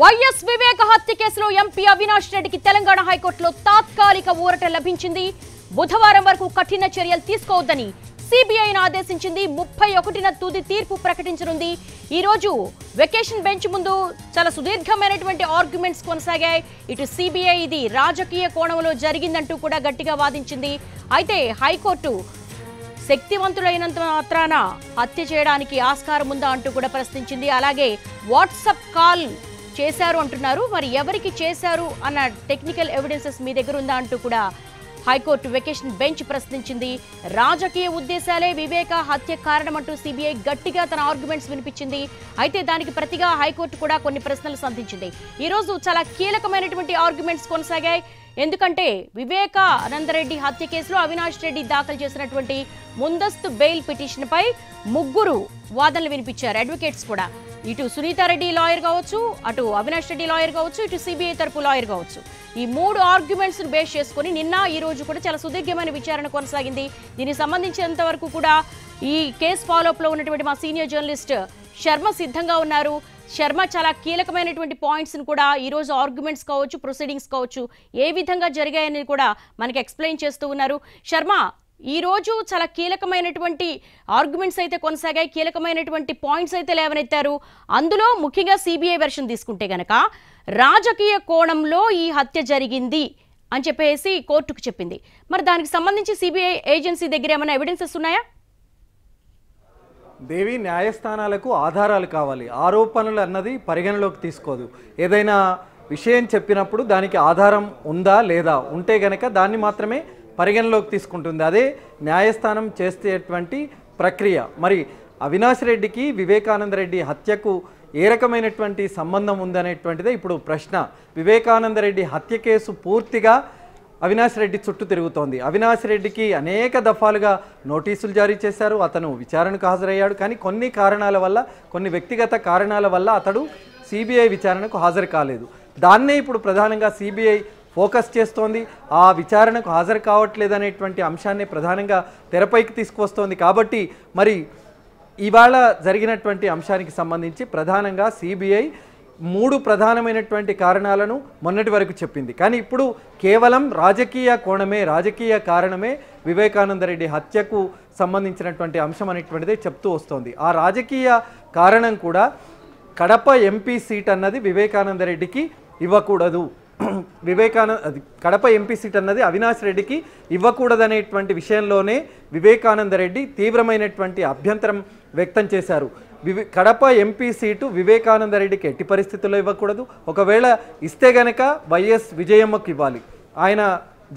YS వివేక హత్య కేసులో MP Avinash రెడ్డికి తెలంగాణ హైకోర్టులో తాత్కాలిక ఊరట లభించింది బుధవారం వరకు కఠిన చర్యలు తీసుకోవద్దని సిబిఐను ఆదేశించింది ముప్పై ఒకటిన తుది తీర్పు ప్రకటించనుంది ఈ రోజు వెకేషన్ బెంచ్ ముందు చాలా సుదీర్ఘమైనటువంటి ఆర్గ్యుమెంట్స్ కొనసాగాయి ఇటు సిబిఐ ఇది రాజకీయ కోణంలో జరిగిందంటూ కూడా గట్టిగా వాదించింది అయితే హైకోర్టు శక్తివంతులైనంత మాత్రాన హత్య చేయడానికి ఆస్కారం ఉందా అంటూ కూడా ప్రశ్నించింది అలాగే వాట్సప్ కాల్ చేశారు అంటున్నారు మరి ఎవరికి చేశారు అన్న టెక్నికల్ ఎవిడెన్సెస్ మీ దగ్గర ఉందా అంటూ కూడా హైకోర్టు వెకేషన్ బెంచ్ ప్రశ్నించింది రాజకీయ ఉద్దేశాలే వివేక హత్య కారణమంటూ సిబిఐ గట్టిగా తన ఆర్గ్యుమెంట్స్ వినిపించింది అయితే దానికి ప్రతిగా హైకోర్టు కూడా కొన్ని ప్రశ్నలు సంధించింది ఈ రోజు చాలా కీలకమైనటువంటి ఆర్గ్యుమెంట్స్ కొనసాగాయి ఎందుకంటే వివేకానందరెడ్డి హత్య కేసులో అవినాష్ రెడ్డి దాఖలు చేసినటువంటి ముందస్తు బెయిల్ పిటిషన్పై ముగ్గురు వాదనలు వినిపించారు అడ్వకేట్స్ కూడా ఇటు సునీతారెడ్డి లాయర్ కావచ్చు అటు అవినాష్ రెడ్డి లాయర్ కావచ్చు ఇటు సిబిఐ తరపు లాయర్ కావచ్చు ఈ మూడు ఆర్గ్యుమెంట్స్ను బేస్ చేసుకుని నిన్న ఈ రోజు కూడా చాలా సుదీర్ఘమైన విచారణ కొనసాగింది దీనికి సంబంధించినంత వరకు కూడా ఈ కేసు లో ఉన్నటువంటి మా సీనియర్ జర్నలిస్ట్ శర్మ సిద్ధంగా ఉన్నారు శర్మ చాలా కీలకమైనటువంటి పాయింట్స్ని కూడా ఈరోజు ఆర్గ్యుమెంట్స్ కావచ్చు ప్రొసీడింగ్స్ కావచ్చు ఏ విధంగా జరిగాయని కూడా మనకి ఎక్స్ప్లెయిన్ చేస్తూ ఉన్నారు శర్మ ఈ రోజు చాలా కీలకమైనటువంటి ఆర్గ్యుమెంట్స్ అయితే కొనసాగాయి కీలకమైనటువంటి పాయింట్స్ అయితే లేవనెత్తారు అందులో ముఖ్యంగా సిబిఐ వెర్షన్ తీసుకుంటే గనక రాజకీయ కోణంలో ఈ హత్య జరిగింది అని చెప్పేసి కోర్టుకు చెప్పింది మరి దానికి సంబంధించి సిబిఐ ఏజెన్సీ దగ్గర ఏమైనా ఎవిడెన్సెస్ ఉన్నాయా దేవి న్యాయస్థానాలకు ఆధారాలు కావాలి ఆరోపణలు అన్నది పరిగణలోకి తీసుకోదు ఏదైనా విషయం చెప్పినప్పుడు దానికి ఆధారం ఉందా లేదా ఉంటే గనక దాన్ని మాత్రమే పరిగణలోకి తీసుకుంటుంది అదే న్యాయస్థానం చేసేటువంటి ప్రక్రియ మరి అవినాష్ రెడ్డికి వివేకానంద రెడ్డి హత్యకు ఏ రకమైనటువంటి సంబంధం ఉందనేటువంటిదే ఇప్పుడు ప్రశ్న వివేకానంద రెడ్డి హత్య కేసు పూర్తిగా అవినాష్ రెడ్డి చుట్టూ తిరుగుతోంది అవినాష్ రెడ్డికి అనేక దఫాలుగా నోటీసులు జారీ చేశారు అతను విచారణకు హాజరయ్యాడు కానీ కొన్ని కారణాల వల్ల కొన్ని వ్యక్తిగత కారణాల వల్ల అతడు సిబిఐ విచారణకు హాజరు కాలేదు దాన్నే ఇప్పుడు ప్రధానంగా సిబిఐ ఫోకస్ చేస్తోంది ఆ విచారణకు హాజరు కావట్లేదనేటువంటి అంశాన్ని ప్రధానంగా తెరపైకి తీసుకువస్తోంది కాబట్టి మరి ఇవాళ జరిగినటువంటి అంశానికి సంబంధించి ప్రధానంగా సిబిఐ మూడు ప్రధానమైనటువంటి కారణాలను మొన్నటి వరకు చెప్పింది కానీ ఇప్పుడు కేవలం రాజకీయ కోణమే రాజకీయ కారణమే వివేకానందరెడ్డి హత్యకు సంబంధించినటువంటి అంశం అనేటువంటిదే చెప్తూ వస్తోంది ఆ రాజకీయ కారణం కూడా కడప ఎంపీ సీట్ అన్నది వివేకానందరెడ్డికి ఇవ్వకూడదు వివేకానంద అది కడప ఎంపీ సీట్ అన్నది అవినాష్ రెడ్డికి ఇవ్వకూడదనేటువంటి విషయంలోనే వివేకానంద రెడ్డి తీవ్రమైనటువంటి అభ్యంతరం వ్యక్తం చేశారు వివే కడప ఎంపీ సీటు వివేకానంద రెడ్డికి ఎట్టి పరిస్థితుల్లో ఇవ్వకూడదు ఒకవేళ ఇస్తే గనక వైఎస్ విజయమ్మకి ఇవ్వాలి ఆయన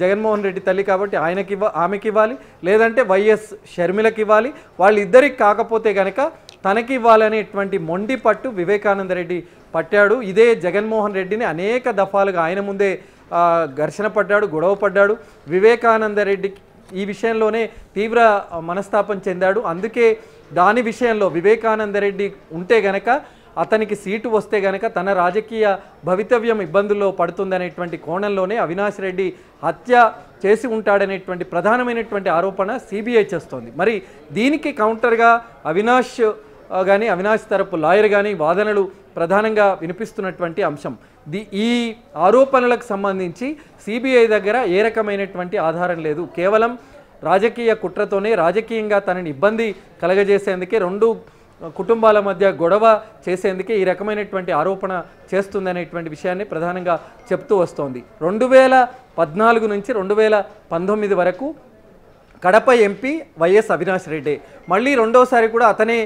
జగన్మోహన్ రెడ్డి తల్లి కాబట్టి ఆయనకి ఇవ్వ ఆమెకి ఇవ్వాలి లేదంటే వైఎస్ షర్మిలకి ఇవ్వాలి వాళ్ళిద్దరికి కాకపోతే గనక తనకి ఇవ్వాలనేటువంటి మొండి పట్టు వివేకానంద రెడ్డి పట్టాడు ఇదే జగన్మోహన్ రెడ్డిని అనేక దఫాలుగా ఆయన ముందే ఘర్షణ పడ్డాడు గొడవ పడ్డాడు వివేకానందరెడ్డి ఈ విషయంలోనే తీవ్ర మనస్తాపం చెందాడు అందుకే దాని విషయంలో వివేకానందరెడ్డి ఉంటే గనక అతనికి సీటు వస్తే గనక తన రాజకీయ భవితవ్యం ఇబ్బందుల్లో పడుతుందనేటువంటి కోణంలోనే అవినాష్ రెడ్డి హత్య చేసి ఉంటాడనేటువంటి ప్రధానమైనటువంటి ఆరోపణ సిబిఐ చేస్తోంది మరి దీనికి కౌంటర్గా అవినాష్ కానీ అవినాష్ తరపు లాయర్ కానీ వాదనలు ప్రధానంగా వినిపిస్తున్నటువంటి అంశం ది ఈ ఆరోపణలకు సంబంధించి సిబిఐ దగ్గర ఏ రకమైనటువంటి ఆధారం లేదు కేవలం రాజకీయ కుట్రతోనే రాజకీయంగా తనని ఇబ్బంది కలగజేసేందుకే రెండు కుటుంబాల మధ్య గొడవ చేసేందుకే ఈ రకమైనటువంటి ఆరోపణ చేస్తుందనేటువంటి విషయాన్ని ప్రధానంగా చెప్తూ వస్తోంది రెండు వేల పద్నాలుగు నుంచి రెండు వేల పంతొమ్మిది వరకు కడప ఎంపీ వైఎస్ అవినాష్ రెడ్డి మళ్ళీ రెండోసారి కూడా అతనే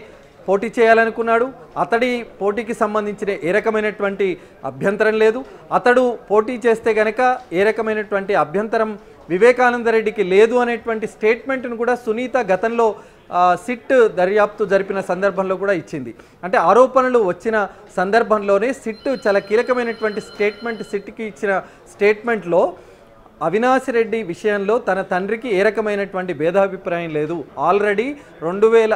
పోటీ చేయాలనుకున్నాడు అతడి పోటీకి సంబంధించిన ఏ రకమైనటువంటి అభ్యంతరం లేదు అతడు పోటీ చేస్తే గనక ఏ రకమైనటువంటి అభ్యంతరం వివేకానందరెడ్డికి లేదు అనేటువంటి స్టేట్మెంట్ను కూడా సునీత గతంలో సిట్ దర్యాప్తు జరిపిన సందర్భంలో కూడా ఇచ్చింది అంటే ఆరోపణలు వచ్చిన సందర్భంలోనే సిట్ చాలా కీలకమైనటువంటి స్టేట్మెంట్ సిట్కి ఇచ్చిన స్టేట్మెంట్లో అవినాష్ రెడ్డి విషయంలో తన తండ్రికి ఏ రకమైనటువంటి భేదాభిప్రాయం లేదు ఆల్రెడీ రెండు వేల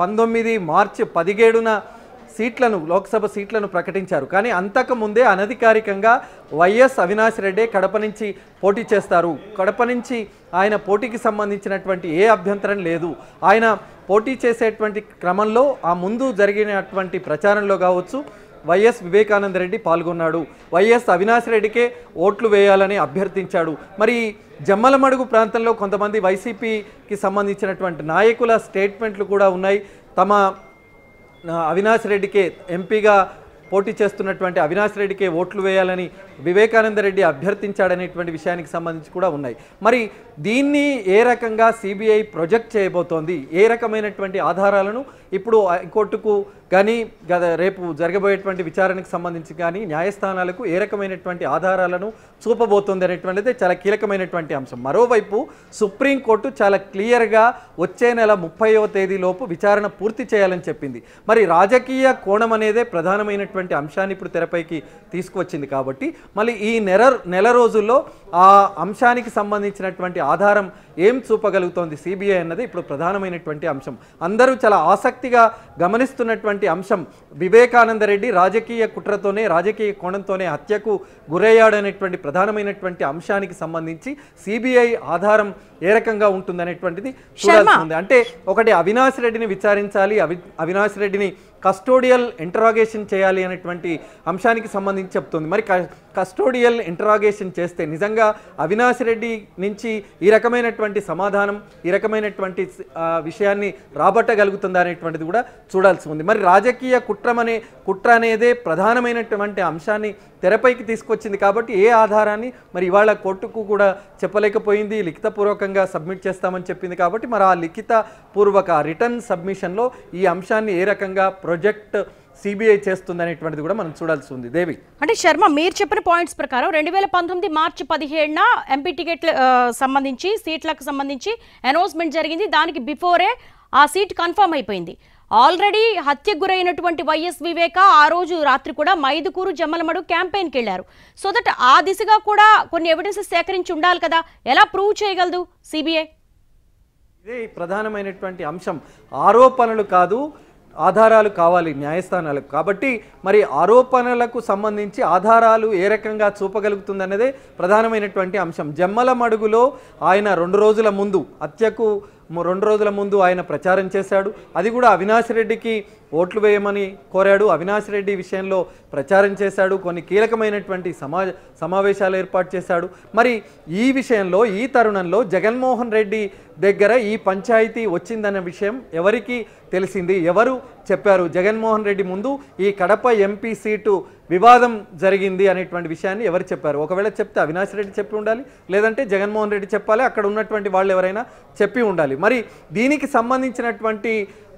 పంతొమ్మిది మార్చి పదిహేడున సీట్లను లోక్సభ సీట్లను ప్రకటించారు కానీ అంతకుముందే అనధికారికంగా వైఎస్ అవినాష్ రెడ్డి కడప నుంచి పోటీ చేస్తారు కడప నుంచి ఆయన పోటీకి సంబంధించినటువంటి ఏ అభ్యంతరం లేదు ఆయన పోటీ చేసేటువంటి క్రమంలో ఆ ముందు జరిగినటువంటి ప్రచారంలో కావచ్చు వైఎస్ వివేకానంద రెడ్డి పాల్గొన్నాడు వైఎస్ అవినాష్ రెడ్డికే ఓట్లు వేయాలని అభ్యర్థించాడు మరి జమ్మలమడుగు ప్రాంతంలో కొంతమంది వైసీపీకి సంబంధించినటువంటి నాయకుల స్టేట్మెంట్లు కూడా ఉన్నాయి తమ అవినాష్ రెడ్డికే ఎంపీగా పోటీ చేస్తున్నటువంటి అవినాష్ రెడ్డికే ఓట్లు వేయాలని వివేకానంద రెడ్డి అభ్యర్థించాడనేటువంటి విషయానికి సంబంధించి కూడా ఉన్నాయి మరి దీన్ని ఏ రకంగా సిబిఐ ప్రొజెక్ట్ చేయబోతోంది ఏ రకమైనటువంటి ఆధారాలను ఇప్పుడు హైకోర్టుకు కానీ గత రేపు జరగబోయేటువంటి విచారణకు సంబంధించి కానీ న్యాయస్థానాలకు ఏ రకమైనటువంటి ఆధారాలను చూపబోతుంది అనేటువంటిది చాలా కీలకమైనటువంటి అంశం మరోవైపు సుప్రీంకోర్టు చాలా క్లియర్గా వచ్చే నెల ముప్పైవ తేదీలోపు విచారణ పూర్తి చేయాలని చెప్పింది మరి రాజకీయ కోణం అనేదే ప్రధానమైనటువంటి అంశాన్ని ఇప్పుడు తెరపైకి తీసుకువచ్చింది కాబట్టి మళ్ళీ ఈ నెల నెల రోజుల్లో ఆ అంశానికి సంబంధించినటువంటి ఆధారం ఏం చూపగలుగుతోంది సిబిఐ అన్నది ఇప్పుడు ప్రధానమైనటువంటి అంశం అందరూ చాలా ఆసక్తిగా గమనిస్తున్నటువంటి అంశం వివేకానందరెడ్డి రాజకీయ కుట్రతోనే రాజకీయ కోణంతోనే హత్యకు గురయ్యాడనేటువంటి ప్రధానమైనటువంటి అంశానికి సంబంధించి సిబిఐ ఆధారం ఏ రకంగా ఉంటుందనేటువంటిది చూడాల్సి ఉంది అంటే ఒకటి అవినాష్ రెడ్డిని విచారించాలి అవి అవినాష్ రెడ్డిని కస్టోడియల్ ఇంటరాగేషన్ చేయాలి అనేటువంటి అంశానికి సంబంధించి చెప్తుంది మరి కస్టోడియల్ ఇంటరాగేషన్ చేస్తే నిజంగా అవినాష్ రెడ్డి నుంచి ఈ రకమైనటువంటి సమాధానం ఈ రకమైనటువంటి విషయాన్ని రాబట్టగలుగుతుందా అనేటువంటిది కూడా చూడాల్సి ఉంది మరి రాజకీయ కుట్రమనే కుట్ర అనేదే ప్రధానమైనటువంటి అంశాన్ని తెరపైకి తీసుకొచ్చింది కాబట్టి ఏ ఆధారాన్ని మరి ఇవాళ కోర్టుకు కూడా చెప్పలేకపోయింది లిఖితపూర్వకంగా సబ్మిట్ చేస్తామని చెప్పింది కాబట్టి మరి ఆ లిఖిత పూర్వక రిటర్న్ సబ్మిషన్లో ఈ అంశాన్ని ఏ రకంగా ప్రొజెక్ట్ సిబిఐ చేస్తుందనేటువంటిది కూడా మనం చూడాల్సి ఉంది దేవి అంటే శర్మ మీరు చెప్పిన పాయింట్స్ ప్రకారం రెండు వేల పంతొమ్మిది మార్చి పదిహేడున ఎంపీ టికెట్ సంబంధించి సీట్లకు సంబంధించి అనౌన్స్మెంట్ జరిగింది దానికి బిఫోరే ఆ సీట్ కన్ఫర్మ్ అయిపోయింది ఆల్రెడీ హత్యకు గురైనటువంటి వైఎస్ వివేక ఆ రోజు రాత్రి కూడా మైదుకూరు జమ్మలమడు క్యాంపెయిన్కి వెళ్ళారు సో దట్ ఆ దిశగా కూడా కొన్ని ఎవిడెన్సెస్ సేకరించి ఉండాలి కదా ఎలా ప్రూవ్ చేయగలదు సిబిఐ ఇదే ప్రధానమైనటువంటి అంశం ఆరోపణలు కాదు ఆధారాలు కావాలి న్యాయస్థానాలకు కాబట్టి మరి ఆరోపణలకు సంబంధించి ఆధారాలు ఏ రకంగా చూపగలుగుతుందనేదే ప్రధానమైనటువంటి అంశం జమ్మల మడుగులో ఆయన రెండు రోజుల ముందు హత్యకు రెండు రోజుల ముందు ఆయన ప్రచారం చేశాడు అది కూడా అవినాష్ రెడ్డికి ఓట్లు వేయమని కోరాడు అవినాష్ రెడ్డి విషయంలో ప్రచారం చేశాడు కొన్ని కీలకమైనటువంటి సమా సమావేశాలు ఏర్పాటు చేశాడు మరి ఈ విషయంలో ఈ తరుణంలో జగన్మోహన్ రెడ్డి దగ్గర ఈ పంచాయతీ వచ్చిందన్న విషయం ఎవరికి తెలిసింది ఎవరు చెప్పారు జగన్మోహన్ రెడ్డి ముందు ఈ కడప ఎంపీ సీటు వివాదం జరిగింది అనేటువంటి విషయాన్ని ఎవరు చెప్పారు ఒకవేళ చెప్తే అవినాష్ రెడ్డి చెప్పి ఉండాలి లేదంటే జగన్మోహన్ రెడ్డి చెప్పాలి అక్కడ ఉన్నటువంటి వాళ్ళు ఎవరైనా చెప్పి ఉండాలి మరి దీనికి సంబంధించినటువంటి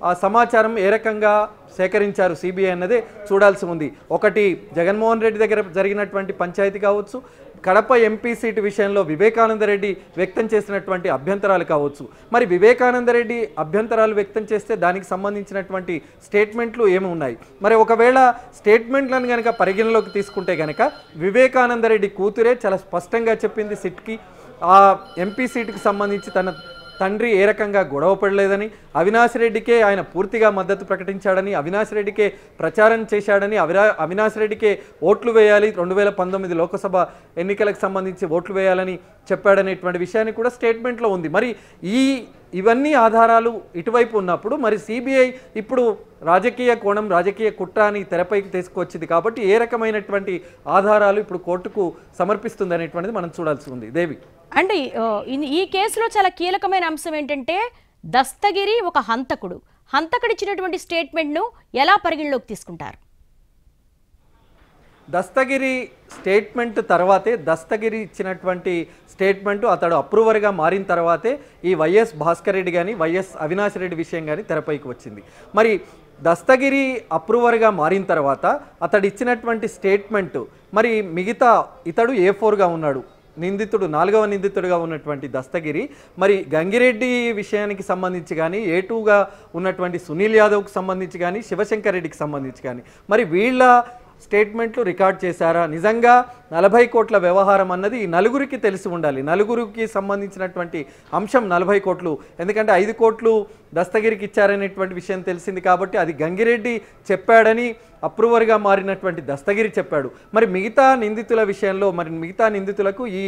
ఆ సమాచారం ఏ రకంగా సేకరించారు సిబిఐ అన్నదే చూడాల్సి ఉంది ఒకటి జగన్మోహన్ రెడ్డి దగ్గర జరిగినటువంటి పంచాయతీ కావచ్చు కడప ఎంపీ సీటు విషయంలో వివేకానందరెడ్డి వ్యక్తం చేసినటువంటి అభ్యంతరాలు కావచ్చు మరి వివేకానందరెడ్డి అభ్యంతరాలు వ్యక్తం చేస్తే దానికి సంబంధించినటువంటి స్టేట్మెంట్లు ఏమి ఉన్నాయి మరి ఒకవేళ స్టేట్మెంట్లను కనుక పరిగణలోకి తీసుకుంటే కనుక వివేకానందరెడ్డి కూతురే చాలా స్పష్టంగా చెప్పింది సిట్కి ఆ ఎంపీ సీటుకి సంబంధించి తన తండ్రి ఏ రకంగా గొడవ పడలేదని రెడ్డికే ఆయన పూర్తిగా మద్దతు ప్రకటించాడని రెడ్డికే ప్రచారం చేశాడని అవినా రెడ్డికే ఓట్లు వేయాలి రెండు వేల పంతొమ్మిది లోకసభ ఎన్నికలకు సంబంధించి ఓట్లు వేయాలని చెప్పాడనేటువంటి విషయాన్ని కూడా స్టేట్మెంట్లో ఉంది మరి ఈ ఇవన్నీ ఆధారాలు ఇటువైపు ఉన్నప్పుడు మరి సిబిఐ ఇప్పుడు రాజకీయ కోణం రాజకీయ కుట్ర అని తెరపైకి తీసుకువచ్చింది కాబట్టి ఏ రకమైనటువంటి ఆధారాలు ఇప్పుడు కోర్టుకు సమర్పిస్తుంది అనేటువంటిది మనం చూడాల్సి ఉంది దేవి అండ్ ఈ కేసులో చాలా కీలకమైన అంశం ఏంటంటే దస్తగిరి ఒక హంతకుడు హంతకుడిచ్చినటువంటి స్టేట్మెంట్ను ఎలా పరిగణలోకి తీసుకుంటారు దస్తగిరి స్టేట్మెంట్ తర్వాతే దస్తగిరి ఇచ్చినటువంటి స్టేట్మెంట్ అతడు అప్రూవర్గా మారిన తర్వాతే ఈ వైఎస్ భాస్కర్ రెడ్డి కానీ వైఎస్ అవినాష్ రెడ్డి విషయం కానీ తెరపైకి వచ్చింది మరి దస్తగిరి అప్రూవర్గా మారిన తర్వాత అతడు ఇచ్చినటువంటి స్టేట్మెంటు మరి మిగతా ఇతడు ఏ ఫోర్గా ఉన్నాడు నిందితుడు నాలుగవ నిందితుడిగా ఉన్నటువంటి దస్తగిరి మరి గంగిరెడ్డి విషయానికి సంబంధించి కానీ ఏ టూగా ఉన్నటువంటి సునీల్ యాదవ్కి సంబంధించి కానీ శివశంకర్ రెడ్డికి సంబంధించి కానీ మరి వీళ్ళ స్టేట్మెంట్లు రికార్డ్ చేశారా నిజంగా నలభై కోట్ల వ్యవహారం అన్నది నలుగురికి తెలిసి ఉండాలి నలుగురికి సంబంధించినటువంటి అంశం నలభై కోట్లు ఎందుకంటే ఐదు కోట్లు దస్తగిరికి ఇచ్చారనేటువంటి విషయం తెలిసింది కాబట్టి అది గంగిరెడ్డి చెప్పాడని అప్రూవర్గా మారినటువంటి దస్తగిరి చెప్పాడు మరి మిగతా నిందితుల విషయంలో మరి మిగతా నిందితులకు ఈ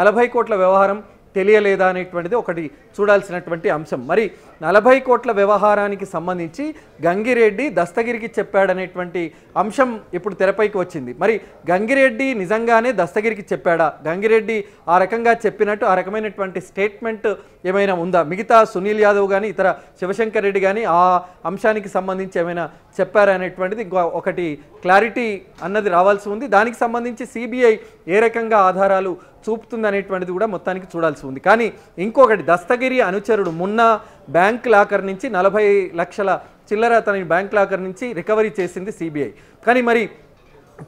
నలభై కోట్ల వ్యవహారం తెలియలేదా అనేటువంటిది ఒకటి చూడాల్సినటువంటి అంశం మరి నలభై కోట్ల వ్యవహారానికి సంబంధించి గంగిరెడ్డి దస్తగిరికి చెప్పాడనేటువంటి అంశం ఇప్పుడు తెరపైకి వచ్చింది మరి గంగిరెడ్డి నిజంగానే దస్తగిరికి చెప్పాడా గంగిరెడ్డి ఆ రకంగా చెప్పినట్టు ఆ రకమైనటువంటి స్టేట్మెంట్ ఏమైనా ఉందా మిగతా సునీల్ యాదవ్ కానీ ఇతర శివశంకర్ రెడ్డి కానీ ఆ అంశానికి సంబంధించి ఏమైనా చెప్పారా అనేటువంటిది ఇంకో ఒకటి క్లారిటీ అన్నది రావాల్సి ఉంది దానికి సంబంధించి సిబిఐ ఏ రకంగా ఆధారాలు చూపుతుంది అనేటువంటిది కూడా మొత్తానికి చూడాల్సి ఉంది కానీ ఇంకొకటి దస్తగిరి అనుచరుడు మున్నా బ్యాంక్ లాకర్ నుంచి నలభై లక్షల చిల్లర తన బ్యాంక్ లాకర్ నుంచి రికవరీ చేసింది సిబిఐ కానీ మరి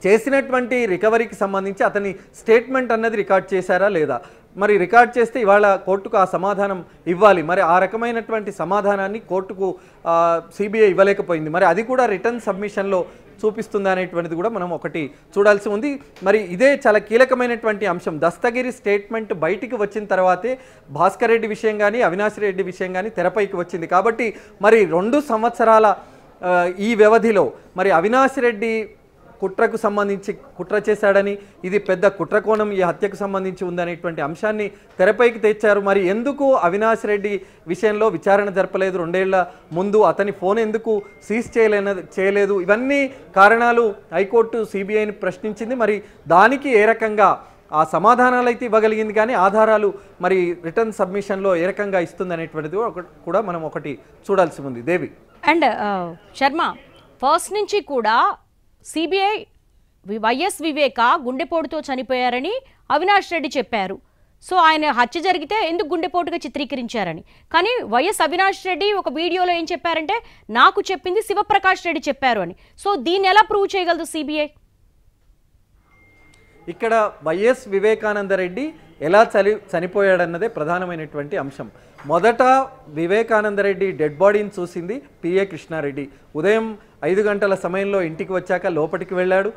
చేసినటువంటి రికవరీకి సంబంధించి అతని స్టేట్మెంట్ అన్నది రికార్డ్ చేశారా లేదా మరి రికార్డ్ చేస్తే ఇవాళ కోర్టుకు ఆ సమాధానం ఇవ్వాలి మరి ఆ రకమైనటువంటి సమాధానాన్ని కోర్టుకు సిబిఐ ఇవ్వలేకపోయింది మరి అది కూడా రిటర్న్ సబ్మిషన్లో చూపిస్తుందా అనేటువంటిది కూడా మనం ఒకటి చూడాల్సి ఉంది మరి ఇదే చాలా కీలకమైనటువంటి అంశం దస్తగిరి స్టేట్మెంట్ బయటికి వచ్చిన తర్వాతే భాస్కర్ రెడ్డి విషయం కానీ అవినాష్ రెడ్డి విషయం కానీ తెరపైకి వచ్చింది కాబట్టి మరి రెండు సంవత్సరాల ఈ వ్యవధిలో మరి అవినాష్ రెడ్డి కుట్రకు సంబంధించి కుట్ర చేశాడని ఇది పెద్ద కుట్రకోణం ఈ హత్యకు సంబంధించి ఉందనేటువంటి అంశాన్ని తెరపైకి తెచ్చారు మరి ఎందుకు అవినాష్ రెడ్డి విషయంలో విచారణ జరపలేదు రెండేళ్ల ముందు అతని ఫోన్ ఎందుకు సీజ్ చేయలేన చేయలేదు ఇవన్నీ కారణాలు హైకోర్టు సిబిఐని ప్రశ్నించింది మరి దానికి ఏ రకంగా ఆ సమాధానాలు అయితే ఇవ్వగలిగింది కానీ ఆధారాలు మరి రిటర్న్ సబ్మిషన్లో ఏ రకంగా ఇస్తుందనేటువంటిది కూడా మనం ఒకటి చూడాల్సి ఉంది దేవి అండ్ శర్మ ఫస్ట్ నుంచి కూడా సిబిఐ వైఎస్ వివేక గుండెపోటుతో చనిపోయారని అవినాష్ రెడ్డి చెప్పారు సో ఆయన హత్య జరిగితే ఎందుకు గుండెపోటుగా చిత్రీకరించారని కానీ వైఎస్ అవినాష్ రెడ్డి ఒక వీడియోలో ఏం చెప్పారంటే నాకు చెప్పింది శివప్రకాష్ రెడ్డి చెప్పారు అని సో దీన్ని ఎలా ప్రూవ్ చేయగలదు సిబిఐ ఇక్కడ వైఎస్ వివేకానందరెడ్డి ఎలా చలి చనిపోయాడన్నదే ప్రధానమైనటువంటి అంశం మొదట వివేకానందరెడ్డి డెడ్ బాడీని చూసింది పిఏ కృష్ణారెడ్డి ఉదయం ఐదు గంటల సమయంలో ఇంటికి వచ్చాక లోపలికి వెళ్ళాడు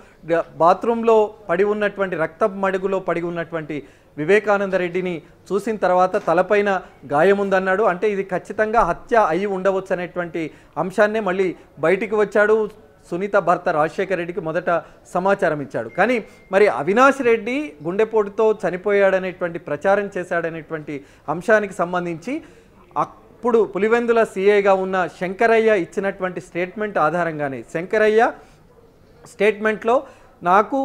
బాత్రూంలో పడి ఉన్నటువంటి రక్త మడుగులో పడి ఉన్నటువంటి వివేకానందరెడ్డిని చూసిన తర్వాత తలపైన గాయముందన్నాడు అంటే ఇది ఖచ్చితంగా హత్య అయి ఉండవచ్చు అనేటువంటి అంశాన్నే మళ్ళీ బయటికి వచ్చాడు సునీత భర్త రాజశేఖర రెడ్డికి మొదట సమాచారం ఇచ్చాడు కానీ మరి అవినాష్ రెడ్డి గుండెపోటుతో చనిపోయాడనేటువంటి ప్రచారం చేశాడనేటువంటి అంశానికి సంబంధించి అప్పుడు పులివెందుల సీఏగా ఉన్న శంకరయ్య ఇచ్చినటువంటి స్టేట్మెంట్ ఆధారంగానే శంకరయ్య స్టేట్మెంట్లో నాకు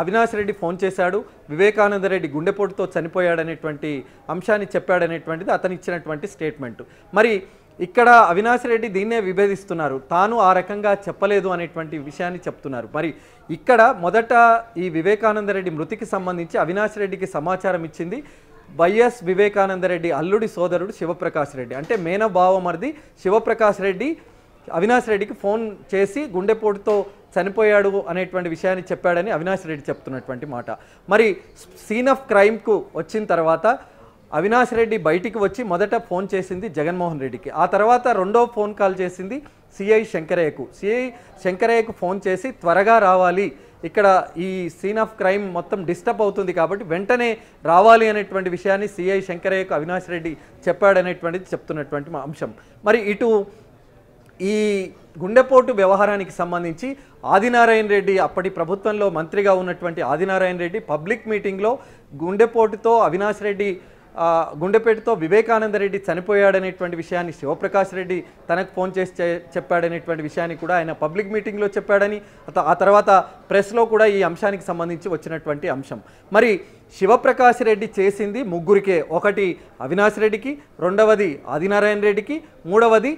అవినాష్ రెడ్డి ఫోన్ చేశాడు వివేకానంద రెడ్డి గుండెపోటుతో చనిపోయాడనేటువంటి అంశాన్ని చెప్పాడనేటువంటిది అతను ఇచ్చినటువంటి స్టేట్మెంట్ మరి ఇక్కడ అవినాష్ రెడ్డి దీన్నే విభేదిస్తున్నారు తాను ఆ రకంగా చెప్పలేదు అనేటువంటి విషయాన్ని చెప్తున్నారు మరి ఇక్కడ మొదట ఈ వివేకానంద రెడ్డి మృతికి సంబంధించి అవినాష్ రెడ్డికి సమాచారం ఇచ్చింది వైఎస్ వివేకానందరెడ్డి అల్లుడి సోదరుడు శివప్రకాష్ రెడ్డి అంటే మరిది శివప్రకాష్ రెడ్డి అవినాష్ రెడ్డికి ఫోన్ చేసి గుండెపోటుతో చనిపోయాడు అనేటువంటి విషయాన్ని చెప్పాడని అవినాష్ రెడ్డి చెప్తున్నటువంటి మాట మరి సీన్ ఆఫ్ క్రైమ్కు వచ్చిన తర్వాత అవినాష్ రెడ్డి బయటికి వచ్చి మొదట ఫోన్ చేసింది జగన్మోహన్ రెడ్డికి ఆ తర్వాత రెండో ఫోన్ కాల్ చేసింది సిఐ శంకరయ్యకు సిఐ శంకరయ్యకు ఫోన్ చేసి త్వరగా రావాలి ఇక్కడ ఈ సీన్ ఆఫ్ క్రైమ్ మొత్తం డిస్టర్బ్ అవుతుంది కాబట్టి వెంటనే రావాలి అనేటువంటి విషయాన్ని సిఐ శంకరయ్యకు అవినాష్ రెడ్డి చెప్పాడనేటువంటిది చెప్తున్నటువంటి అంశం మరి ఇటు ఈ గుండెపోటు వ్యవహారానికి సంబంధించి ఆదినారాయణ రెడ్డి అప్పటి ప్రభుత్వంలో మంత్రిగా ఉన్నటువంటి ఆదినారాయణ రెడ్డి పబ్లిక్ మీటింగ్లో గుండెపోటుతో అవినాష్ రెడ్డి గుండెపేటతో వివేకానందరెడ్డి చనిపోయాడనేటువంటి విషయాన్ని శివప్రకాష్ రెడ్డి తనకు ఫోన్ చేసి చెప్పాడనేటువంటి విషయాన్ని కూడా ఆయన పబ్లిక్ మీటింగ్లో చెప్పాడని ఆ తర్వాత ప్రెస్లో కూడా ఈ అంశానికి సంబంధించి వచ్చినటువంటి అంశం మరి శివప్రకాష్ రెడ్డి చేసింది ముగ్గురికే ఒకటి అవినాష్ రెడ్డికి రెండవది ఆదినారాయణ రెడ్డికి మూడవది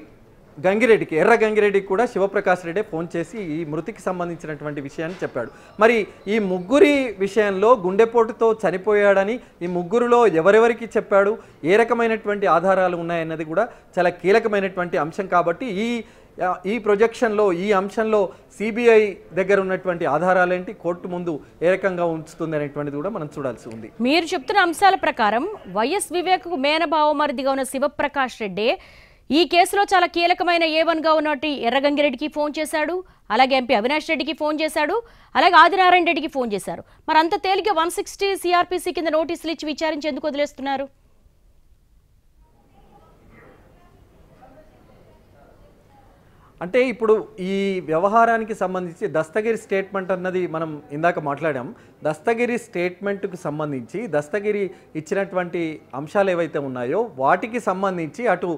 గంగిరెడ్డికి ఎర్ర గంగిరెడ్డికి కూడా శివప్రకాశ్ రెడ్డి ఫోన్ చేసి ఈ మృతికి సంబంధించినటువంటి విషయాన్ని చెప్పాడు మరి ఈ ముగ్గురి విషయంలో గుండెపోటుతో చనిపోయాడని ఈ ముగ్గురులో ఎవరెవరికి చెప్పాడు ఏ రకమైనటువంటి ఆధారాలు ఉన్నాయన్నది కూడా చాలా కీలకమైనటువంటి అంశం కాబట్టి ఈ ఈ ప్రొజెక్షన్లో ఈ అంశంలో సిబిఐ దగ్గర ఉన్నటువంటి ఆధారాలేంటి కోర్టు ముందు ఏ రకంగా ఉంచుతుంది అనేటువంటిది కూడా మనం చూడాల్సి ఉంది మీరు చెప్తున్న అంశాల ప్రకారం వైఎస్ వివేక్ మేనభావమరిదిగా ఉన్న శివప్రకాష్ రెడ్డి ఈ కేసులో చాలా కీలకమైన ఏ వన్గా ఉన్నట్టు ఎర్రగంగిరెడ్డికి ఫోన్ చేశాడు అలాగే ఎంపీ అవినాష్ రెడ్డికి ఫోన్ చేశాడు అలాగే ఆదినారాయణ రెడ్డికి ఫోన్ చేశారు మరి అంత తేలిక వన్ సిక్స్టీ సిఆర్పిసి కింద నోటీసులు ఇచ్చి విచారించి ఎందుకు వదిలేస్తున్నారు అంటే ఇప్పుడు ఈ వ్యవహారానికి సంబంధించి దస్తగిరి స్టేట్మెంట్ అన్నది మనం ఇందాక మాట్లాడాం దస్తగిరి స్టేట్మెంట్కు సంబంధించి దస్తగిరి ఇచ్చినటువంటి అంశాలు ఏవైతే ఉన్నాయో వాటికి సంబంధించి అటు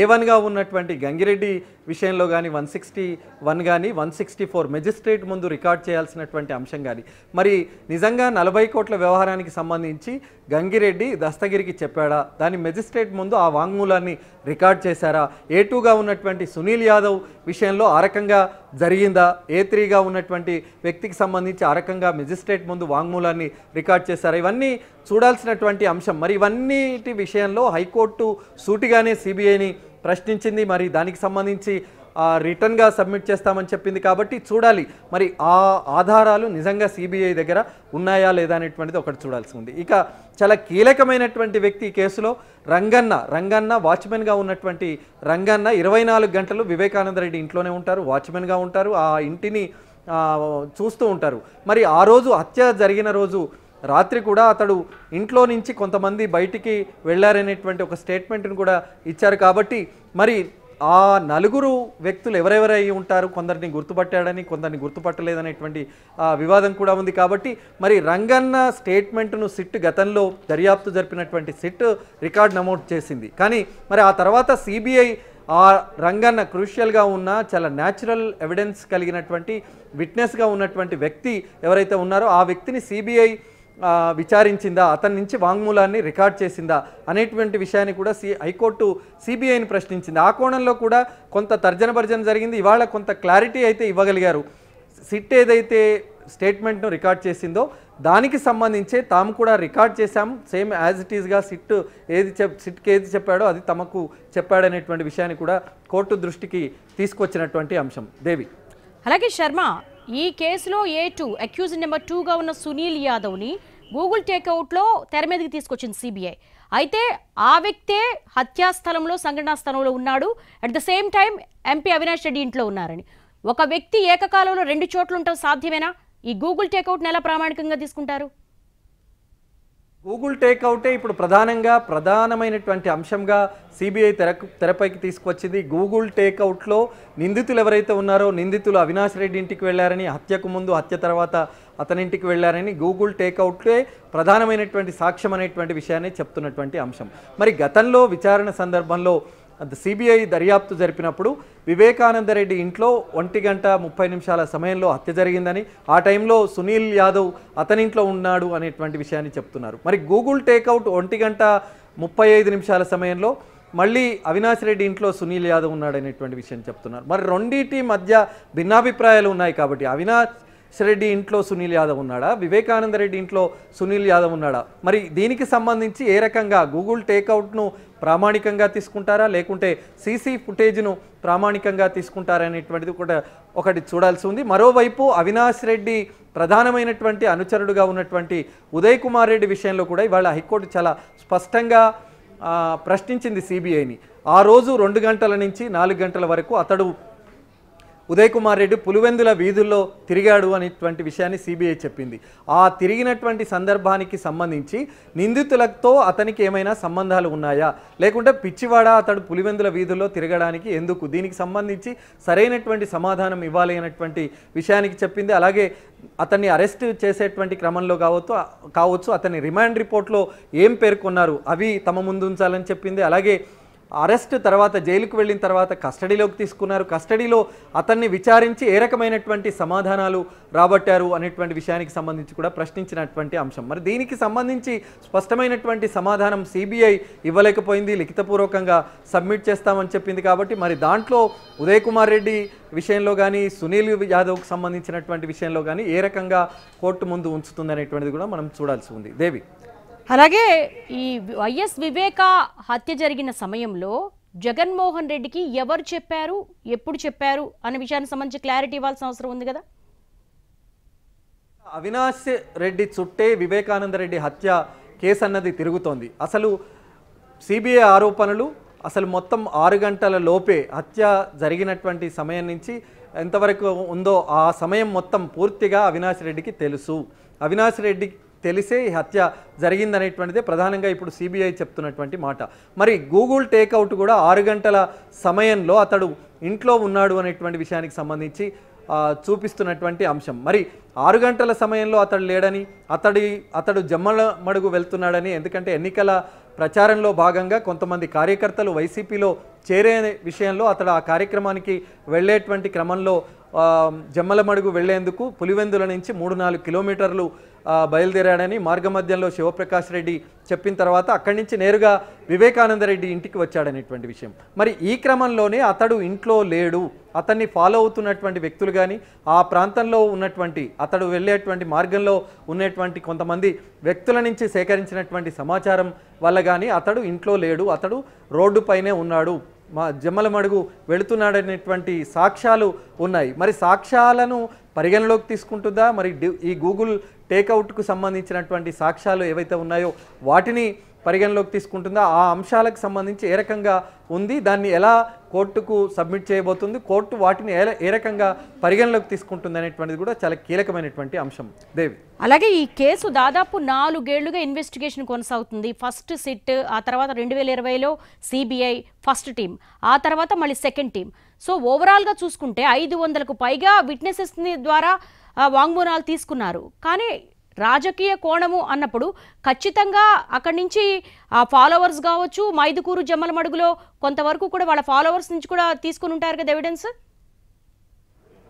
ఏవన్గా ఉన్నటువంటి గంగిరెడ్డి విషయంలో కానీ వన్ సిక్స్టీ వన్ కానీ వన్ సిక్స్టీ ఫోర్ మెజిస్ట్రేట్ ముందు రికార్డ్ చేయాల్సినటువంటి అంశం కానీ మరి నిజంగా నలభై కోట్ల వ్యవహారానికి సంబంధించి గంగిరెడ్డి దస్తగిరికి చెప్పాడా దాని మెజిస్ట్రేట్ ముందు ఆ వాంగ్మూలాన్ని రికార్డ్ చేశారా ఏ టూగా ఉన్నటువంటి సునీల్ యాదవ్ విషయంలో ఆ రకంగా జరిగిందా ఏ త్రీగా ఉన్నటువంటి వ్యక్తికి సంబంధించి ఆ రకంగా మెజిస్ట్రేట్ ముందు వాంగ్మూలాన్ని రికార్డ్ చేశారు ఇవన్నీ చూడాల్సినటువంటి అంశం మరి ఇవన్నిటి విషయంలో హైకోర్టు సూటిగానే సిబిఐని ప్రశ్నించింది మరి దానికి సంబంధించి రిటర్న్గా సబ్మిట్ చేస్తామని చెప్పింది కాబట్టి చూడాలి మరి ఆ ఆధారాలు నిజంగా సిబిఐ దగ్గర ఉన్నాయా లేదా అనేటువంటిది ఒకటి చూడాల్సి ఉంది ఇక చాలా కీలకమైనటువంటి వ్యక్తి ఈ కేసులో రంగన్న రంగన్న వాచ్మెన్గా ఉన్నటువంటి రంగన్న ఇరవై నాలుగు గంటలు వివేకానంద రెడ్డి ఇంట్లోనే ఉంటారు వాచ్మెన్గా ఉంటారు ఆ ఇంటిని చూస్తూ ఉంటారు మరి ఆ రోజు హత్య జరిగిన రోజు రాత్రి కూడా అతడు ఇంట్లో నుంచి కొంతమంది బయటికి వెళ్ళారనేటువంటి ఒక స్టేట్మెంట్ను కూడా ఇచ్చారు కాబట్టి మరి ఆ నలుగురు వ్యక్తులు ఎవరెవరై ఉంటారు కొందరిని గుర్తుపట్టాడని కొందరిని గుర్తుపట్టలేదనేటువంటి వివాదం కూడా ఉంది కాబట్టి మరి రంగన్న స్టేట్మెంట్ను సిట్ గతంలో దర్యాప్తు జరిపినటువంటి సిట్ రికార్డ్ నమోదు చేసింది కానీ మరి ఆ తర్వాత సిబిఐ ఆ రంగన్న క్రూషియల్గా ఉన్న చాలా న్యాచురల్ ఎవిడెన్స్ కలిగినటువంటి విట్నెస్గా ఉన్నటువంటి వ్యక్తి ఎవరైతే ఉన్నారో ఆ వ్యక్తిని సిబిఐ విచారించిందా అతని నుంచి వాంగ్మూలాన్ని రికార్డ్ చేసిందా అనేటువంటి విషయాన్ని కూడా సి హైకోర్టు సిబిఐని ప్రశ్నించింది ఆ కోణంలో కూడా కొంత తర్జన భర్జన జరిగింది ఇవాళ కొంత క్లారిటీ అయితే ఇవ్వగలిగారు సిట్ ఏదైతే స్టేట్మెంట్ను రికార్డ్ చేసిందో దానికి సంబంధించే తాము కూడా రికార్డ్ చేశాం సేమ్ యాజ్ ఇట్ ఈస్గా సిట్ ఏది చెప్ సిట్కి ఏది చెప్పాడో అది తమకు చెప్పాడనేటువంటి విషయాన్ని కూడా కోర్టు దృష్టికి తీసుకొచ్చినటువంటి అంశం దేవి అలాగే శర్మ ఈ కేసులో ఏ టూ అక్యూజ్ నెంబర్ టూగా ఉన్న సునీల్ యాదవ్ని గూగుల్ టేక్అవుట్లో తెర మీదకి తీసుకొచ్చింది సిబిఐ అయితే ఆ వ్యక్తే హత్యా స్థలంలో సంఘటనా స్థలంలో ఉన్నాడు at the same time MP Avinash Reddy ఇంట్లో ఉన్నారని ఒక వ్యక్తి ఏకకాలంలో రెండు చోట్ల ఉండటం సాధ్యమేనా ఈ గూగుల్ టేక్అవుట్ ఎలా ప్రామాణికంగా తీసుకుంటారు గూగుల్ టేక్అవుటే ఇప్పుడు ప్రధానంగా ప్రధానమైనటువంటి అంశంగా సిబిఐ తెర తెరపైకి తీసుకొచ్చింది గూగుల్ టేక్అవుట్లో నిందితులు ఎవరైతే ఉన్నారో నిందితులు అవినాష్ రెడ్డి ఇంటికి వెళ్ళారని హత్యకు ముందు హత్య తర్వాత అతనింటికి వెళ్ళారని గూగుల్ టేక్అవుట్లే ప్రధానమైనటువంటి సాక్ష్యం అనేటువంటి విషయాన్ని చెప్తున్నటువంటి అంశం మరి గతంలో విచారణ సందర్భంలో సిబిఐ దర్యాప్తు జరిపినప్పుడు వివేకానందరెడ్డి ఇంట్లో ఒంటి గంట ముప్పై నిమిషాల సమయంలో హత్య జరిగిందని ఆ టైంలో సునీల్ యాదవ్ అతనింట్లో ఉన్నాడు అనేటువంటి విషయాన్ని చెప్తున్నారు మరి గూగుల్ టేక్అవుట్ ఒంటి గంట ముప్పై ఐదు నిమిషాల సమయంలో మళ్ళీ అవినాష్ రెడ్డి ఇంట్లో సునీల్ యాదవ్ ఉన్నాడనేటువంటి విషయం చెప్తున్నారు మరి రెండింటి మధ్య భిన్నాభిప్రాయాలు ఉన్నాయి కాబట్టి అవినాష్ రెడ్డి ఇంట్లో సునీల్ యాదవ్ ఉన్నాడా వివేకానంద రెడ్డి ఇంట్లో సునీల్ యాదవ్ ఉన్నాడా మరి దీనికి సంబంధించి ఏ రకంగా గూగుల్ టేక్అవుట్ను ప్రామాణికంగా తీసుకుంటారా లేకుంటే సీసీ ఫుటేజ్ను ప్రామాణికంగా తీసుకుంటారా అనేటువంటిది కూడా ఒకటి చూడాల్సి ఉంది మరోవైపు అవినాష్ రెడ్డి ప్రధానమైనటువంటి అనుచరుడుగా ఉన్నటువంటి ఉదయ్ కుమార్ రెడ్డి విషయంలో కూడా ఇవాళ హైకోర్టు చాలా స్పష్టంగా ప్రశ్నించింది సిబిఐని ఆ రోజు రెండు గంటల నుంచి నాలుగు గంటల వరకు అతడు ఉదయ్ కుమార్ రెడ్డి పులివెందుల వీధుల్లో తిరిగాడు అనేటువంటి విషయాన్ని సిబిఐ చెప్పింది ఆ తిరిగినటువంటి సందర్భానికి సంబంధించి నిందితులతో అతనికి ఏమైనా సంబంధాలు ఉన్నాయా లేకుంటే పిచ్చివాడ అతడు పులివెందుల వీధుల్లో తిరగడానికి ఎందుకు దీనికి సంబంధించి సరైనటువంటి సమాధానం ఇవ్వాలి అనేటువంటి విషయానికి చెప్పింది అలాగే అతన్ని అరెస్ట్ చేసేటువంటి క్రమంలో కావచ్చు కావచ్చు అతని రిమాండ్ రిపోర్ట్లో ఏం పేర్కొన్నారు అవి తమ ముందుంచాలని చెప్పింది అలాగే అరెస్ట్ తర్వాత జైలుకు వెళ్ళిన తర్వాత కస్టడీలోకి తీసుకున్నారు కస్టడీలో అతన్ని విచారించి ఏ రకమైనటువంటి సమాధానాలు రాబట్టారు అనేటువంటి విషయానికి సంబంధించి కూడా ప్రశ్నించినటువంటి అంశం మరి దీనికి సంబంధించి స్పష్టమైనటువంటి సమాధానం సిబిఐ ఇవ్వలేకపోయింది లిఖితపూర్వకంగా సబ్మిట్ చేస్తామని చెప్పింది కాబట్టి మరి దాంట్లో ఉదయ్ కుమార్ రెడ్డి విషయంలో కానీ సునీల్ యాదవ్కు సంబంధించినటువంటి విషయంలో కానీ ఏ రకంగా కోర్టు ముందు ఉంచుతుంది అనేటువంటిది కూడా మనం చూడాల్సి ఉంది దేవి అలాగే ఈ వైఎస్ వివేక హత్య జరిగిన సమయంలో జగన్మోహన్ రెడ్డికి ఎవరు చెప్పారు ఎప్పుడు చెప్పారు అనే విషయానికి సంబంధించి క్లారిటీ ఇవ్వాల్సిన అవసరం ఉంది కదా అవినాష్ రెడ్డి చుట్టే వివేకానంద రెడ్డి హత్య కేసు అన్నది తిరుగుతోంది అసలు సిబిఐ ఆరోపణలు అసలు మొత్తం ఆరు గంటల లోపే హత్య జరిగినటువంటి సమయం నుంచి ఎంతవరకు ఉందో ఆ సమయం మొత్తం పూర్తిగా అవినాష్ రెడ్డికి తెలుసు అవినాష్ రెడ్డి తెలిసే ఈ హత్య జరిగిందనేటువంటిదే ప్రధానంగా ఇప్పుడు సిబిఐ చెప్తున్నటువంటి మాట మరి గూగుల్ టేక్అవుట్ కూడా ఆరు గంటల సమయంలో అతడు ఇంట్లో ఉన్నాడు అనేటువంటి విషయానికి సంబంధించి చూపిస్తున్నటువంటి అంశం మరి ఆరు గంటల సమయంలో అతడు లేడని అతడి అతడు జమ్మల మడుగు వెళ్తున్నాడని ఎందుకంటే ఎన్నికల ప్రచారంలో భాగంగా కొంతమంది కార్యకర్తలు వైసీపీలో చేరే విషయంలో అతడు ఆ కార్యక్రమానికి వెళ్ళేటువంటి క్రమంలో జమ్మల మడుగు వెళ్లేందుకు పులివెందుల నుంచి మూడు నాలుగు కిలోమీటర్లు బయలుదేరాడని మార్గ మధ్యంలో శివప్రకాష్ రెడ్డి చెప్పిన తర్వాత అక్కడి నుంచి నేరుగా వివేకానందరెడ్డి ఇంటికి వచ్చాడనేటువంటి విషయం మరి ఈ క్రమంలోనే అతడు ఇంట్లో లేడు అతన్ని ఫాలో అవుతున్నటువంటి వ్యక్తులు కానీ ఆ ప్రాంతంలో ఉన్నటువంటి అతడు వెళ్ళేటువంటి మార్గంలో ఉన్నటువంటి కొంతమంది వ్యక్తుల నుంచి సేకరించినటువంటి సమాచారం వల్ల కానీ అతడు ఇంట్లో లేడు అతడు రోడ్డుపైనే ఉన్నాడు మా జమ్మలమడుగు వెళుతున్నాడనేటువంటి సాక్ష్యాలు ఉన్నాయి మరి సాక్ష్యాలను పరిగణలోకి తీసుకుంటుందా మరి ఈ గూగుల్ టేకౌట్కు సంబంధించినటువంటి సాక్ష్యాలు ఏవైతే ఉన్నాయో వాటిని పరిగణలోకి తీసుకుంటుందో ఆ అంశాలకు సంబంధించి ఏ రకంగా ఉంది దాన్ని ఎలా కోర్టుకు సబ్మిట్ చేయబోతుంది కోర్టు వాటిని ఏ రకంగా పరిగణలోకి తీసుకుంటుంది అనేటువంటిది కూడా చాలా కీలకమైనటువంటి అంశం దేవి అలాగే ఈ కేసు దాదాపు నాలుగేళ్లుగా ఇన్వెస్టిగేషన్ కొనసాగుతుంది ఫస్ట్ సిట్ ఆ తర్వాత రెండు వేల ఇరవైలో సిబిఐ ఫస్ట్ టీం ఆ తర్వాత మళ్ళీ సెకండ్ టీం సో ఓవరాల్గా చూసుకుంటే ఐదు వందలకు పైగా విట్నెసెస్ ద్వారా వాంగ్మూలాలు తీసుకున్నారు కానీ రాజకీయ కోణము అన్నప్పుడు ఖచ్చితంగా అక్కడి నుంచి ఆ ఫాలోవర్స్ కావచ్చు మైదుకూరు మడుగులో కొంతవరకు కూడా వాళ్ళ ఫాలోవర్స్ నుంచి కూడా తీసుకుని ఉంటారు కదా ఎవిడెన్స్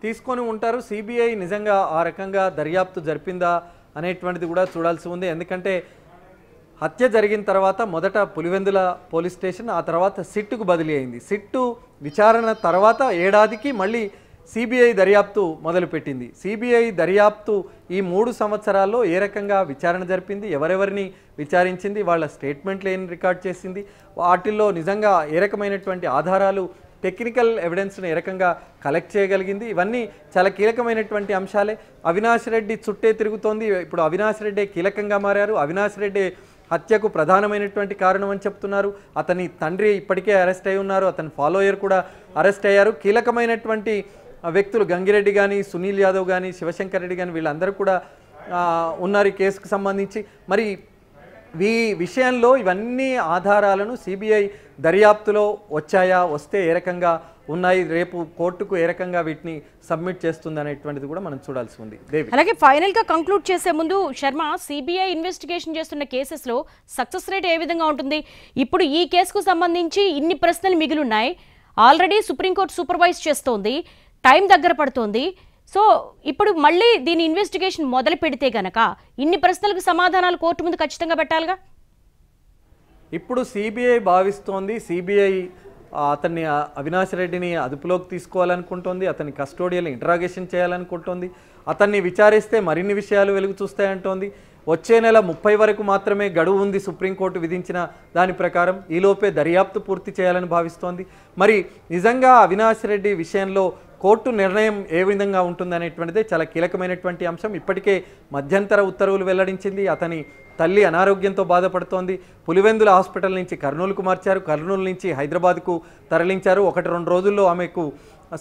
తీసుకొని ఉంటారు సిబిఐ నిజంగా ఆ రకంగా దర్యాప్తు జరిపిందా అనేటువంటిది కూడా చూడాల్సి ఉంది ఎందుకంటే హత్య జరిగిన తర్వాత మొదట పులివెందుల పోలీస్ స్టేషన్ ఆ తర్వాత సిట్టుకు బదిలీ అయింది సిట్టు విచారణ తర్వాత ఏడాదికి మళ్ళీ సిబిఐ దర్యాప్తు మొదలుపెట్టింది సిబిఐ దర్యాప్తు ఈ మూడు సంవత్సరాల్లో ఏ రకంగా విచారణ జరిపింది ఎవరెవరిని విచారించింది వాళ్ళ స్టేట్మెంట్లు ఏం రికార్డ్ చేసింది వాటిల్లో నిజంగా ఏ రకమైనటువంటి ఆధారాలు టెక్నికల్ ఎవిడెన్స్ను ఏ రకంగా కలెక్ట్ చేయగలిగింది ఇవన్నీ చాలా కీలకమైనటువంటి అంశాలే అవినాష్ రెడ్డి చుట్టే తిరుగుతోంది ఇప్పుడు అవినాష్ రెడ్డి కీలకంగా మారారు అవినాష్ రెడ్డి హత్యకు ప్రధానమైనటువంటి కారణం అని చెప్తున్నారు అతని తండ్రి ఇప్పటికే అరెస్ట్ అయి ఉన్నారు అతని ఫాలోయర్ కూడా అరెస్ట్ అయ్యారు కీలకమైనటువంటి వ్యక్తులు గంగిరెడ్డి కానీ సునీల్ యాదవ్ కానీ శివశంకర్ రెడ్డి కానీ వీళ్ళందరూ కూడా ఉన్నారు ఈ కేసుకు సంబంధించి మరి ఈ విషయంలో ఇవన్నీ ఆధారాలను సిబిఐ దర్యాప్తులో వచ్చాయా వస్తే ఏ రకంగా ఉన్నాయి రేపు కోర్టుకు ఏ రకంగా వీటిని సబ్మిట్ చేస్తుంది అనేటువంటిది కూడా మనం చూడాల్సి ఉంది అలాగే ఫైనల్ గా కంక్లూడ్ చేసే ముందు శర్మ సిబిఐ ఇన్వెస్టిగేషన్ చేస్తున్న కేసెస్ లో సక్సెస్ రేట్ ఏ విధంగా ఉంటుంది ఇప్పుడు ఈ కేసుకు సంబంధించి ఇన్ని ప్రశ్నలు ఉన్నాయి ఆల్రెడీ సుప్రీంకోర్టు సూపర్వైజ్ చేస్తోంది టైం దగ్గర పడుతోంది సో ఇప్పుడు మళ్ళీ దీని ఇన్వెస్టిగేషన్ మొదలు పెడితే గనక ఇన్ని ప్రశ్నలకు సమాధానాలు కోర్టు ముందు ఖచ్చితంగా పెట్టాలిగా ఇప్పుడు సిబిఐ భావిస్తోంది సిబిఐ అతన్ని అవినాష్ రెడ్డిని అదుపులోకి తీసుకోవాలనుకుంటోంది అతని కస్టోడియల్ ఇంటరాగేషన్ చేయాలనుకుంటోంది అతన్ని విచారిస్తే మరిన్ని విషయాలు వెలుగు చూస్తాయంటోంది వచ్చే నెల ముప్పై వరకు మాత్రమే గడువు ఉంది సుప్రీంకోర్టు విధించిన దాని ప్రకారం ఈలోపే దర్యాప్తు పూర్తి చేయాలని భావిస్తోంది మరి నిజంగా అవినాష్ రెడ్డి విషయంలో కోర్టు నిర్ణయం ఏ విధంగా ఉంటుందనేటువంటిదే చాలా కీలకమైనటువంటి అంశం ఇప్పటికే మధ్యంతర ఉత్తర్వులు వెల్లడించింది అతని తల్లి అనారోగ్యంతో బాధపడుతోంది పులివెందుల హాస్పిటల్ నుంచి కర్నూలుకు మార్చారు కర్నూలు నుంచి హైదరాబాద్కు తరలించారు ఒకటి రెండు రోజుల్లో ఆమెకు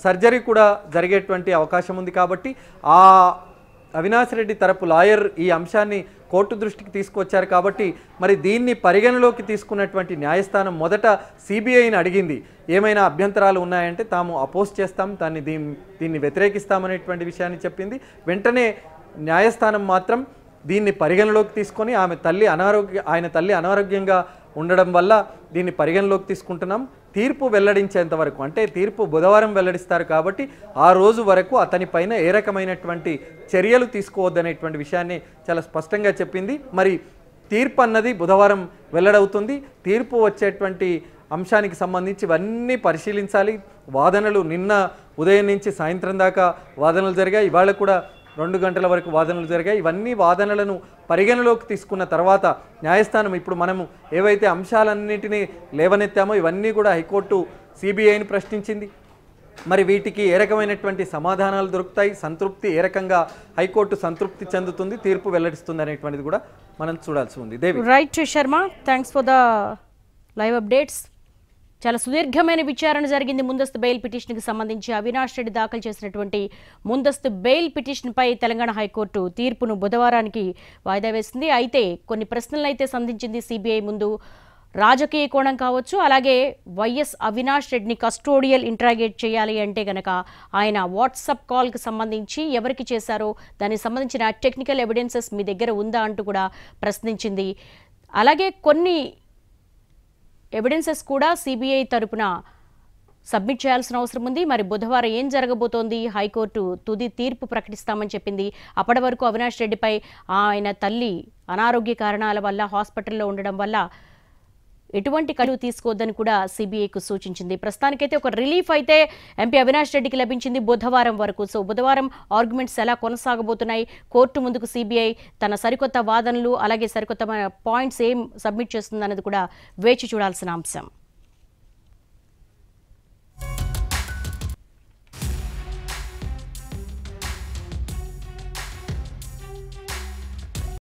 సర్జరీ కూడా జరిగేటువంటి అవకాశం ఉంది కాబట్టి ఆ అవినాష్ రెడ్డి తరపు లాయర్ ఈ అంశాన్ని కోర్టు దృష్టికి తీసుకొచ్చారు కాబట్టి మరి దీన్ని పరిగణలోకి తీసుకున్నటువంటి న్యాయస్థానం మొదట సిబిఐని అడిగింది ఏమైనా అభ్యంతరాలు ఉన్నాయంటే తాము అపోజ్ చేస్తాం దాన్ని దీన్ని దీన్ని వ్యతిరేకిస్తామనేటువంటి విషయాన్ని చెప్పింది వెంటనే న్యాయస్థానం మాత్రం దీన్ని పరిగణలోకి తీసుకొని ఆమె తల్లి అనారోగ్య ఆయన తల్లి అనారోగ్యంగా ఉండడం వల్ల దీన్ని పరిగణలోకి తీసుకుంటున్నాం తీర్పు వెల్లడించేంత వరకు అంటే తీర్పు బుధవారం వెల్లడిస్తారు కాబట్టి ఆ రోజు వరకు అతని పైన ఏ రకమైనటువంటి చర్యలు తీసుకోవద్దనేటువంటి విషయాన్ని చాలా స్పష్టంగా చెప్పింది మరి తీర్పు అన్నది బుధవారం వెల్లడవుతుంది తీర్పు వచ్చేటువంటి అంశానికి సంబంధించి ఇవన్నీ పరిశీలించాలి వాదనలు నిన్న ఉదయం నుంచి సాయంత్రం దాకా వాదనలు జరిగాయి ఇవాళ కూడా రెండు గంటల వరకు వాదనలు జరిగాయి ఇవన్నీ వాదనలను పరిగణలోకి తీసుకున్న తర్వాత న్యాయస్థానం ఇప్పుడు మనము ఏవైతే అంశాలన్నింటినీ లేవనెత్తామో ఇవన్నీ కూడా హైకోర్టు సిబిఐని ప్రశ్నించింది మరి వీటికి ఏ రకమైనటువంటి సమాధానాలు దొరుకుతాయి సంతృప్తి ఏ రకంగా హైకోర్టు సంతృప్తి చెందుతుంది తీర్పు వెల్లడిస్తుంది అనేటువంటిది కూడా మనం చూడాల్సి ఉంది Devi right Sharma thanks for the live updates చాలా సుదీర్ఘమైన విచారణ జరిగింది ముందస్తు బెయిల్ పిటిషన్కి సంబంధించి అవినాష్ రెడ్డి దాఖలు చేసినటువంటి ముందస్తు బెయిల్ పిటిషన్పై తెలంగాణ హైకోర్టు తీర్పును బుధవారానికి వాయిదా వేసింది అయితే కొన్ని ప్రశ్నలు అయితే సంధించింది సిబిఐ ముందు రాజకీయ కోణం కావచ్చు అలాగే వైఎస్ అవినాష్ రెడ్డిని కస్టోడియల్ ఇంట్రాగేట్ చేయాలి అంటే గనక ఆయన వాట్సాప్ కాల్కి సంబంధించి ఎవరికి చేశారో దానికి సంబంధించిన టెక్నికల్ ఎవిడెన్సెస్ మీ దగ్గర ఉందా అంటూ కూడా ప్రశ్నించింది అలాగే కొన్ని ఎవిడెన్సెస్ కూడా సిబిఐ తరపున సబ్మిట్ చేయాల్సిన అవసరం ఉంది మరి బుధవారం ఏం జరగబోతోంది హైకోర్టు తుది తీర్పు ప్రకటిస్తామని చెప్పింది అప్పటి వరకు అవినాష్ రెడ్డిపై ఆయన తల్లి అనారోగ్య కారణాల వల్ల హాస్పిటల్లో ఉండడం వల్ల ఎటువంటి కలువు తీసుకోవద్దని కూడా సిబిఐకు సూచించింది ప్రస్తుతానికైతే ఒక రిలీఫ్ అయితే ఎంపీ అవినాష్ రెడ్డికి లభించింది బుధవారం వరకు సో బుధవారం ఆర్గ్యుమెంట్స్ ఎలా కొనసాగబోతున్నాయి కోర్టు ముందుకు సిబిఐ తన సరికొత్త వాదనలు అలాగే సరికొత్త పాయింట్స్ ఏం సబ్మిట్ చేస్తుంది కూడా వేచి చూడాల్సిన అంశం